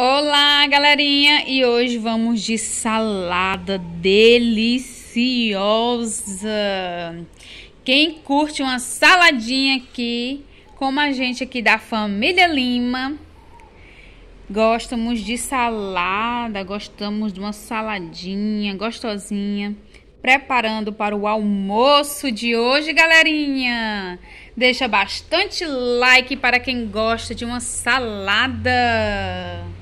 Olá, galerinha! E hoje vamos de salada deliciosa. Quem curte uma saladinha aqui, como a gente aqui da família Lima, gostamos de salada, gostamos de uma saladinha gostosinha. Preparando para o almoço de hoje, galerinha. Deixa bastante like para quem gosta de uma salada.